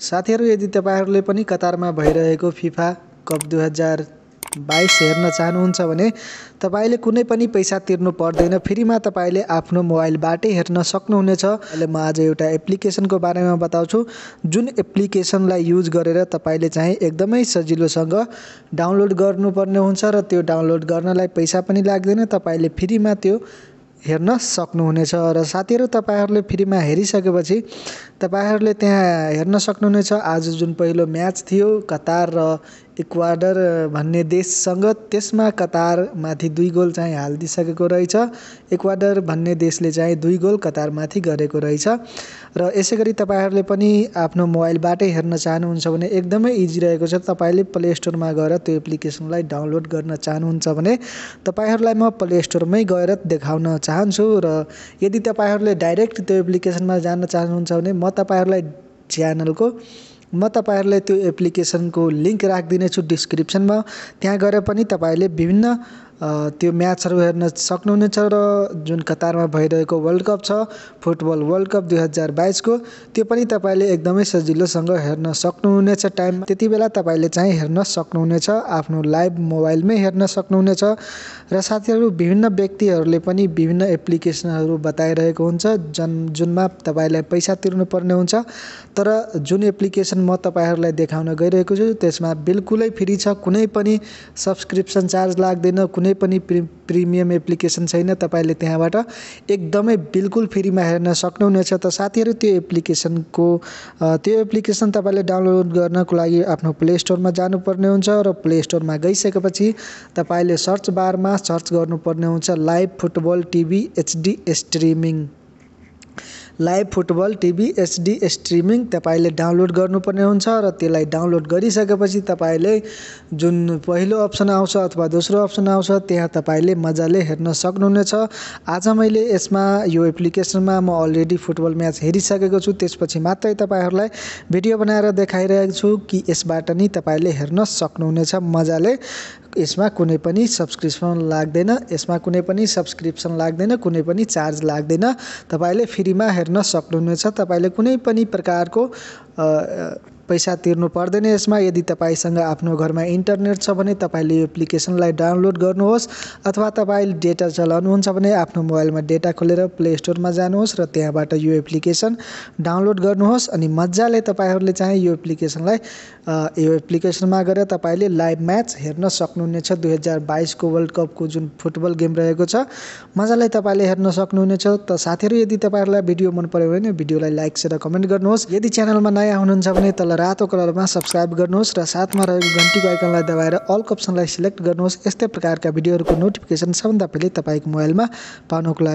साथीहरू यदि तपाईँहरूले पनि कतारमा भइरहेको फिफा कप दुई हजार बाइस हेर्न चाहनुहुन्छ भने तपाईँले कुनै पनि पैसा तिर्नु पर्दैन फ्रीमा तपाईँले आफ्नो मोबाइलबाटै हेर्न सक्नुहुनेछ अहिले म आज एउटा एप्लिकेसनको बारेमा बताउँछु जुन एप्लिकेसनलाई युज गरेर तपाईँले चाहिँ एकदमै सजिलोसँग डाउनलोड गर्नुपर्ने हुन्छ र त्यो डाउनलोड गर्नलाई पैसा पनि लाग्दैन तपाईँले फ्रीमा त्यो हेर्न सक्नुहुनेछ र साथीहरू तपाईँहरूले फ्रीमा हेरिसकेपछि तपाईँहरूले त्यहाँ हेर्न सक्नुहुनेछ आज जुन पहिलो म्याच थियो कतार र इक्वाडर भन्ने देशसँग त्यसमा कतारमाथि दुई गोल चाहिँ हालिदिइसकेको रहेछ इक्वाडर भन्ने देशले चाहिँ दुई गोल कतारमाथि गरेको रहेछ र यसै गरी तपाईँहरूले पनि आफ्नो मोबाइलबाटै हेर्न चाहनुहुन्छ भने एकदमै इजी रहेको छ तपाईँले प्ले स्टोरमा गएर त्यो एप्लिकेसनलाई डाउनलोड गर्न चाहनुहुन्छ भने तपाईँहरूलाई म प्ले स्टोरमै गएर देखाउन चाहन्छु चाहन्छु र यदि तपाईँहरूले डाइरेक्ट त्यो एप्लिकेसनमा जान चाहनुहुन्छ भने म तपाईँहरूलाई च्यानलको म तपाईँहरूलाई त्यो एप्लिकेसनको लिङ्क राखिदिनेछु डिस्क्रिप्सनमा त्यहाँ गएर पनि तपाईँहरूले विभिन्न त्यो म्याचहरू हेर्न सक्नुहुनेछ र जुन कतारमा भइरहेको वर्ल्ड कप छ फुटबल वर्ल्ड कप दुई हजार बाइसको त्यो पनि तपाईँले एकदमै सजिलोसँग हेर्न सक्नुहुनेछ टाइम त्यति बेला तपाईँले चाहिँ हेर्न सक्नुहुनेछ आफ्नो लाइभ मोबाइलमै हेर्न सक्नुहुनेछ र साथीहरू विभिन्न व्यक्तिहरूले पनि विभिन्न एप्लिकेसनहरू बताइरहेको हुन्छ जन जुनमा तपाईँलाई पैसा तिर्नुपर्ने हुन्छ तर जुन एप्लिकेसन म तपाईँहरूलाई देखाउन गइरहेको छु त्यसमा बिल्कुलै फ्री छ कुनै पनि सब्सक्रिप्सन चार्ज लाग्दैन कुनै कुनै पनि प्रि प्रिमियम एप्लिकेसन छैन तपाईँले त्यहाँबाट एकदमै बिल्कुल फ्रीमा हेर्न सक्नुहुनेछ त साथीहरू त्यो एप्लिकेसनको त्यो एप्लिकेसन तपाईँले डाउनलोड गर्नको लागि आफ्नो प्ले स्टोरमा जानुपर्ने हुन्छ र प्ले स्टोरमा गइसकेपछि तपाईँले सर्च बारमा सर्च गर्नुपर्ने हुन्छ live football TV HD streaming live football TV HD streaming तपाईँले डाउनलोड गर्नुपर्ने हुन्छ र त्यसलाई डाउनलोड गरिसकेपछि तपाईँले जुन पहिलो अप्सन आउँछ अथवा दोस्रो अप्सन आउँछ त्यहाँ तपाईँले मजाले हेर्न सक्नुहुनेछ आज मैले यसमा यो एप्लिकेसनमा म अलरेडी फुटबल म्याच हेरिसकेको छु त्यसपछि मात्रै तपाईँहरूलाई भिडियो बनाएर देखाइरहेको छु कि यसबाट नि तपाईँले हेर्न सक्नुहुनेछ मजाले यसमा कुनै पनि सब्सक्रिप्सन लाग्दैन यसमा कुनै पनि सब्सक्रिप्सन लाग्दैन कुनै पनि चार्ज लाग्दैन तपाईँले फ्रीमा हेर्न सक्नुहुनेछ तपाईँले कुनै पनि प्रकारको पैसा तिर्नु पर्दैन यसमा यदि तपाईँसँग आफ्नो घरमा इन्टरनेट छ भने तपाईँले यो एप्लिकेसनलाई डाउनलोड गर्नुहोस् अथवा तपाईँ डेटा चलाउनुहुन्छ भने आफ्नो मोबाइलमा डेटा खोलेर प्ले स्टोरमा जानुहोस् र त्यहाँबाट यो एप्लिकेसन डाउनलोड गर्नुहोस् अनि मजाले तपाईँहरूले चाहिँ यो एप्लिकेसनलाई यो एप्लिकेसनमा गएर तपाईँले लाइभ म्याच हेर्न सक्नुहुनेछ दुई हजार बाइसको वर्ल्ड कपको जुन फुटबल गेम रहेको छ मजाले तपाईँले हेर्न सक्नुहुनेछ त साथीहरू यदि तपाईँहरूलाई भिडियो मन पऱ्यो भने भिडियोलाई लाइक र कमेन्ट गर्नुहोस् यदि च्यानलमा नयाँ हुनुहुन्छ भने तल रातो कलरमा सब्सक्राइब गर्नुहोस् र साथमा रहेको घन्टीको आइकनलाई दबाएर अल्क अप्सनलाई सिलेक्ट गर्नुहोस् यस्तै प्रकारका भिडियोहरूको नोटिफिकेसन सबभन्दा पहिले तपाईँको मोबाइलमा पाउनुको लागि